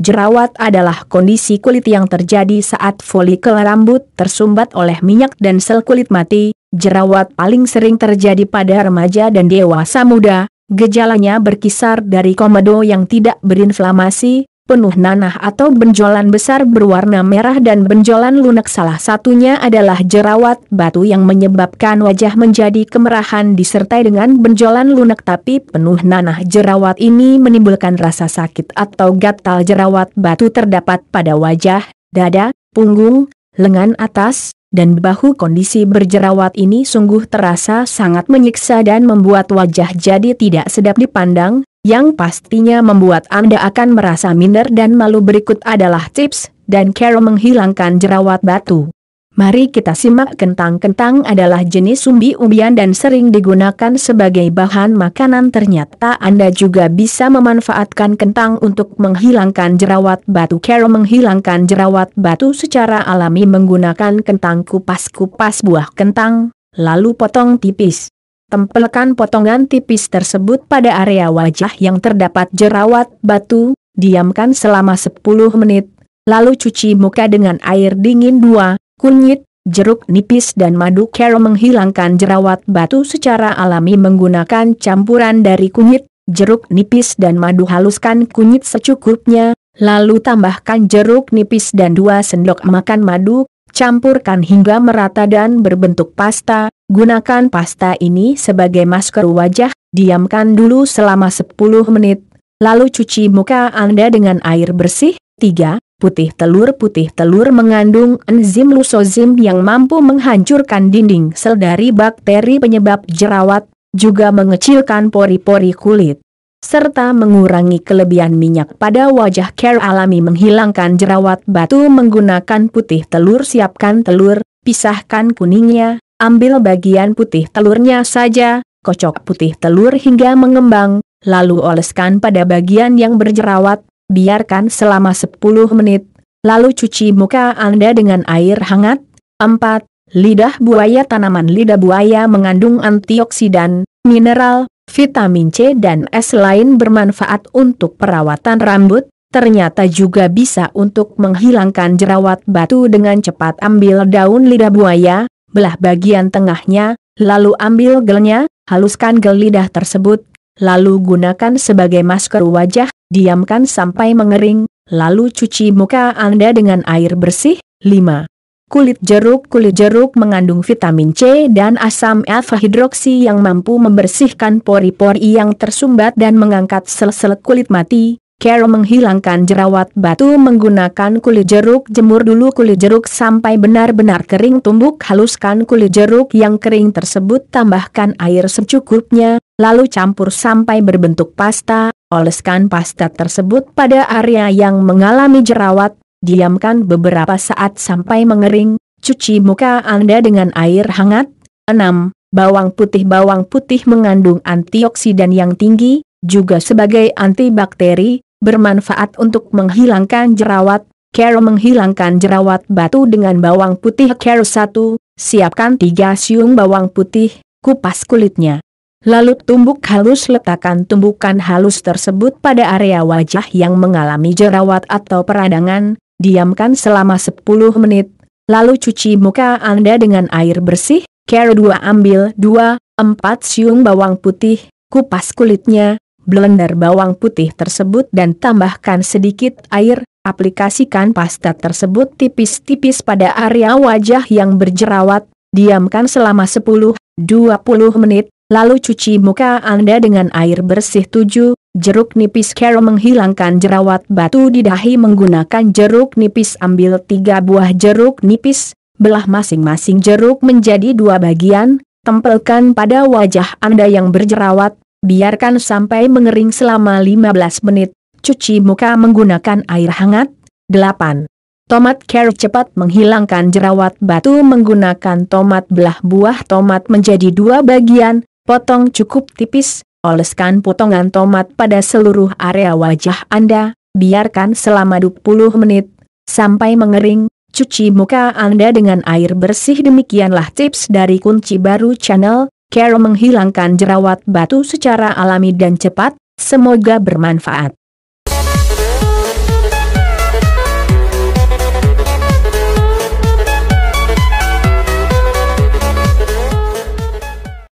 Jerawat adalah kondisi kulit yang terjadi saat folikel rambut tersumbat oleh minyak dan sel kulit mati. Jerawat paling sering terjadi pada remaja dan dewasa muda. Gejalanya berkisar dari komedo yang tidak berinflamasi, penuh nanah atau benjolan besar berwarna merah dan benjolan lunak salah satunya adalah jerawat batu yang menyebabkan wajah menjadi kemerahan disertai dengan benjolan lunak tapi penuh nanah jerawat ini menimbulkan rasa sakit atau gatal jerawat batu terdapat pada wajah, dada, punggung, lengan atas, dan bahu kondisi berjerawat ini sungguh terasa sangat menyiksa dan membuat wajah jadi tidak sedap dipandang, yang pastinya membuat Anda akan merasa minder dan malu berikut adalah tips dan cara menghilangkan jerawat batu. Mari kita simak kentang-kentang adalah jenis umbi-umbian dan sering digunakan sebagai bahan makanan ternyata Anda juga bisa memanfaatkan kentang untuk menghilangkan jerawat batu Cara menghilangkan jerawat batu secara alami menggunakan kentang kupas-kupas buah kentang, lalu potong tipis. Tempelkan potongan tipis tersebut pada area wajah yang terdapat jerawat batu, diamkan selama 10 menit, lalu cuci muka dengan air dingin 2, kunyit, jeruk nipis dan madu kero menghilangkan jerawat batu secara alami menggunakan campuran dari kunyit, jeruk nipis dan madu haluskan kunyit secukupnya, lalu tambahkan jeruk nipis dan 2 sendok makan madu, campurkan hingga merata dan berbentuk pasta, Gunakan pasta ini sebagai masker wajah, diamkan dulu selama 10 menit, lalu cuci muka Anda dengan air bersih. 3. Putih telur Putih telur mengandung enzim lusozim yang mampu menghancurkan dinding sel dari bakteri penyebab jerawat, juga mengecilkan pori-pori kulit serta mengurangi kelebihan minyak pada wajah care alami menghilangkan jerawat batu menggunakan putih telur siapkan telur, pisahkan kuningnya, Ambil bagian putih telurnya saja, kocok putih telur hingga mengembang, lalu oleskan pada bagian yang berjerawat, biarkan selama 10 menit, lalu cuci muka Anda dengan air hangat. 4. Lidah buaya Tanaman lidah buaya mengandung antioksidan, mineral, vitamin C dan S lain bermanfaat untuk perawatan rambut, ternyata juga bisa untuk menghilangkan jerawat batu dengan cepat ambil daun lidah buaya, belah bagian tengahnya, lalu ambil gelnya, haluskan gel lidah tersebut, lalu gunakan sebagai masker wajah, diamkan sampai mengering, lalu cuci muka Anda dengan air bersih. 5. Kulit jeruk Kulit jeruk mengandung vitamin C dan asam alfa-hidroksi yang mampu membersihkan pori-pori yang tersumbat dan mengangkat sel-sel kulit mati, Carol menghilangkan jerawat batu menggunakan kulit jeruk jemur dulu kulit jeruk sampai benar-benar kering tumbuk haluskan kulit jeruk yang kering tersebut tambahkan air secukupnya, lalu campur sampai berbentuk pasta, oleskan pasta tersebut pada area yang mengalami jerawat, diamkan beberapa saat sampai mengering, cuci muka Anda dengan air hangat. 6. Bawang putih Bawang putih mengandung antioksidan yang tinggi, juga sebagai antibakteri, bermanfaat untuk menghilangkan jerawat. Care menghilangkan jerawat batu dengan bawang putih Care satu, siapkan tiga siung bawang putih, kupas kulitnya. Lalu tumbuk halus letakkan tumbukan halus tersebut pada area wajah yang mengalami jerawat atau peradangan, diamkan selama 10 menit, lalu cuci muka Anda dengan air bersih, Care 2 ambil 2, 4 siung bawang putih, kupas kulitnya, blender bawang putih tersebut dan tambahkan sedikit air, aplikasikan pasta tersebut tipis-tipis pada area wajah yang berjerawat, diamkan selama 10-20 menit, lalu cuci muka Anda dengan air bersih 7, jeruk nipis Care menghilangkan jerawat batu di dahi menggunakan jeruk nipis ambil 3 buah jeruk nipis, belah masing-masing jeruk menjadi dua bagian, tempelkan pada wajah Anda yang berjerawat, biarkan sampai mengering selama 15 menit, cuci muka menggunakan air hangat. 8. Tomat care cepat menghilangkan jerawat batu menggunakan tomat belah buah tomat menjadi dua bagian, potong cukup tipis, oleskan potongan tomat pada seluruh area wajah Anda, biarkan selama 20 menit, sampai mengering, cuci muka Anda dengan air bersih demikianlah tips dari kunci baru channel, Carol menghilangkan jerawat batu secara alami dan cepat, semoga bermanfaat.